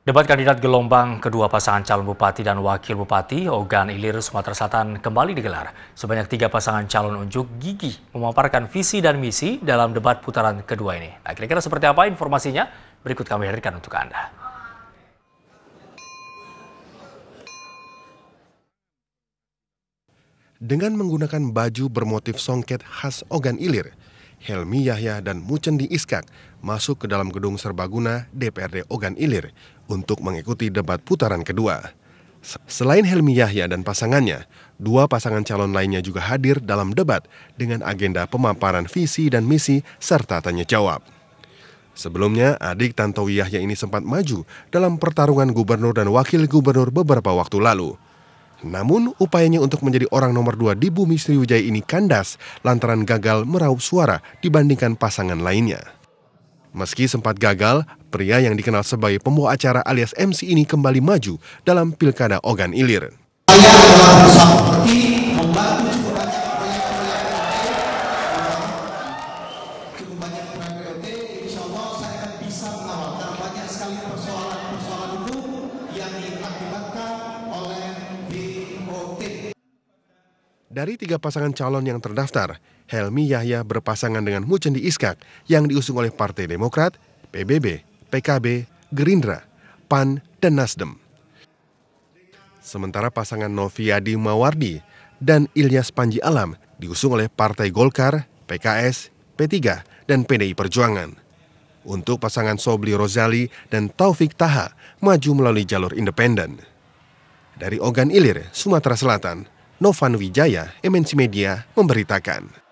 Debat kandidat gelombang kedua pasangan calon bupati dan wakil bupati Ogan Ilir Sumatera Selatan kembali digelar. Sebanyak tiga pasangan calon unjuk gigi memaparkan visi dan misi dalam debat putaran kedua ini. Nah, kira-kira seperti apa informasinya? Berikut kami hadirkan untuk Anda. Dengan menggunakan baju bermotif songket khas Ogan Ilir, Helmi Yahya dan Mucendi Iskak masuk ke dalam gedung serbaguna DPRD Ogan Ilir untuk mengikuti debat putaran kedua. Selain Helmi Yahya dan pasangannya, dua pasangan calon lainnya juga hadir dalam debat dengan agenda pemaparan visi dan misi serta tanya jawab. Sebelumnya, adik Tantowi Yahya ini sempat maju dalam pertarungan gubernur dan wakil gubernur beberapa waktu lalu. Namun, upayanya untuk menjadi orang nomor dua di bumi Sriwijaya ini kandas lantaran gagal meraup suara dibandingkan pasangan lainnya. Meski sempat gagal, pria yang dikenal sebagai pembawa acara alias MC ini kembali maju dalam pilkada Ogan Ilir. Dari tiga pasangan calon yang terdaftar, Helmi Yahya berpasangan dengan Mucendi Iskak yang diusung oleh Partai Demokrat, PBB, PKB, Gerindra, PAN, dan Nasdem. Sementara pasangan Noviadi Mawardi dan Ilyas Panji Alam diusung oleh Partai Golkar, PKS, P3, dan PDI Perjuangan. Untuk pasangan Sobli Rozali dan Taufik Taha maju melalui jalur independen. Dari Ogan Ilir, Sumatera Selatan, Novan Wijaya, MNC Media, memberitakan.